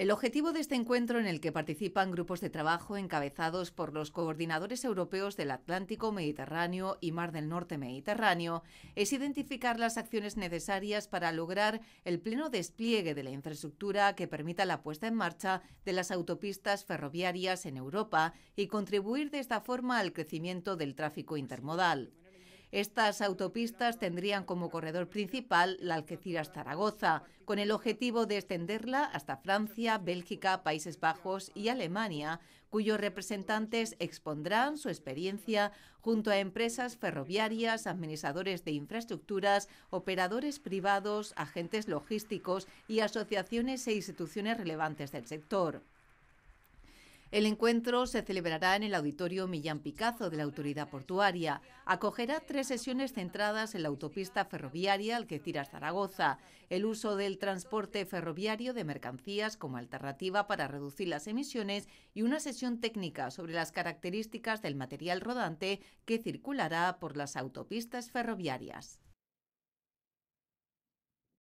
El objetivo de este encuentro, en el que participan grupos de trabajo encabezados por los coordinadores europeos del Atlántico Mediterráneo y Mar del Norte Mediterráneo, es identificar las acciones necesarias para lograr el pleno despliegue de la infraestructura que permita la puesta en marcha de las autopistas ferroviarias en Europa y contribuir de esta forma al crecimiento del tráfico intermodal. Estas autopistas tendrían como corredor principal la Algeciras-Zaragoza, con el objetivo de extenderla hasta Francia, Bélgica, Países Bajos y Alemania, cuyos representantes expondrán su experiencia junto a empresas ferroviarias, administradores de infraestructuras, operadores privados, agentes logísticos y asociaciones e instituciones relevantes del sector. El encuentro se celebrará en el Auditorio Millán Picazo de la Autoridad Portuaria. Acogerá tres sesiones centradas en la autopista ferroviaria que al tira zaragoza el uso del transporte ferroviario de mercancías como alternativa para reducir las emisiones y una sesión técnica sobre las características del material rodante que circulará por las autopistas ferroviarias.